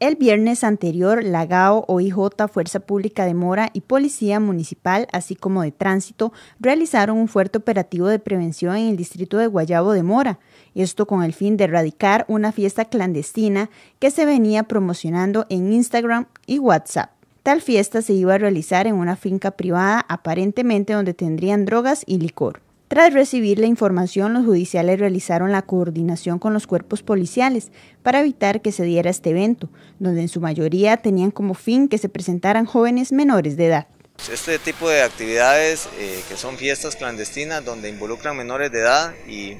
El viernes anterior, la GAO, OIJ, Fuerza Pública de Mora y Policía Municipal, así como de Tránsito, realizaron un fuerte operativo de prevención en el distrito de Guayabo de Mora, esto con el fin de erradicar una fiesta clandestina que se venía promocionando en Instagram y WhatsApp. Tal fiesta se iba a realizar en una finca privada, aparentemente donde tendrían drogas y licor. Tras recibir la información, los judiciales realizaron la coordinación con los cuerpos policiales para evitar que se diera este evento, donde en su mayoría tenían como fin que se presentaran jóvenes menores de edad. Este tipo de actividades eh, que son fiestas clandestinas donde involucran menores de edad y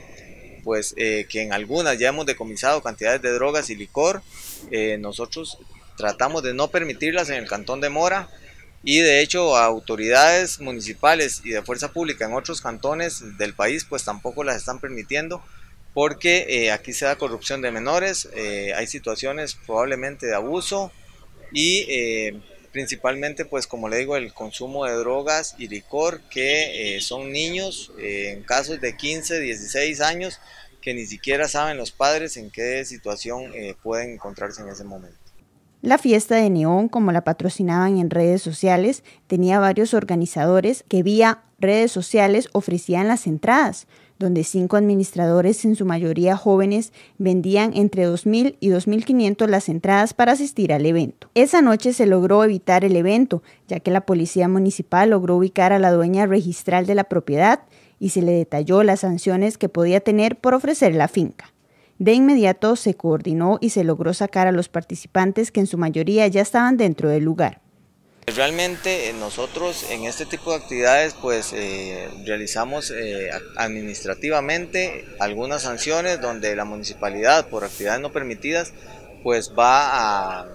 pues eh, que en algunas ya hemos decomisado cantidades de drogas y licor, eh, nosotros tratamos de no permitirlas en el Cantón de Mora, y de hecho autoridades municipales y de fuerza pública en otros cantones del país pues tampoco las están permitiendo porque eh, aquí se da corrupción de menores, eh, hay situaciones probablemente de abuso y eh, principalmente pues como le digo el consumo de drogas y licor que son niños en casos de 15, 16 años que ni siquiera saben los padres en qué situación pueden encontrarse en ese momento. La fiesta de neón, como la patrocinaban en redes sociales, tenía varios organizadores que vía redes sociales ofrecían las entradas, donde cinco administradores, en su mayoría jóvenes, vendían entre 2.000 y 2.500 las entradas para asistir al evento. Esa noche se logró evitar el evento, ya que la policía municipal logró ubicar a la dueña registral de la propiedad y se le detalló las sanciones que podía tener por ofrecer la finca. De inmediato se coordinó y se logró sacar a los participantes que en su mayoría ya estaban dentro del lugar. Realmente eh, nosotros en este tipo de actividades pues eh, realizamos eh, administrativamente algunas sanciones donde la municipalidad por actividades no permitidas pues va a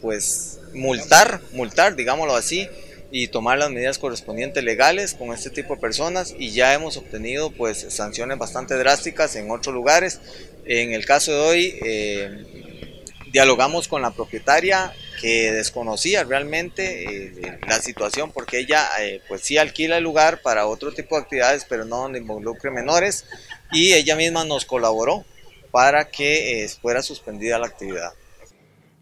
pues multar, multar digámoslo así, y tomar las medidas correspondientes legales con este tipo de personas y ya hemos obtenido pues sanciones bastante drásticas en otros lugares. En el caso de hoy eh, dialogamos con la propietaria que desconocía realmente eh, la situación porque ella eh, pues sí alquila el lugar para otro tipo de actividades pero no donde involucre menores y ella misma nos colaboró para que fuera suspendida la actividad.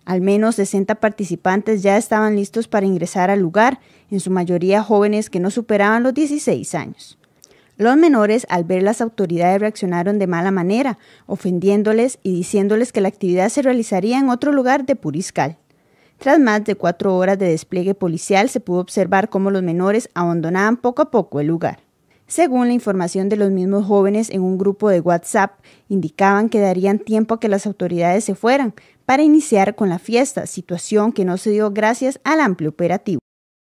Al menos 60 participantes ya estaban listos para ingresar al lugar, en su mayoría jóvenes que no superaban los 16 años. Los menores, al ver las autoridades, reaccionaron de mala manera, ofendiéndoles y diciéndoles que la actividad se realizaría en otro lugar de Puriscal. Tras más de cuatro horas de despliegue policial, se pudo observar cómo los menores abandonaban poco a poco el lugar. Según la información de los mismos jóvenes en un grupo de WhatsApp, indicaban que darían tiempo a que las autoridades se fueran para iniciar con la fiesta, situación que no se dio gracias al amplio operativo.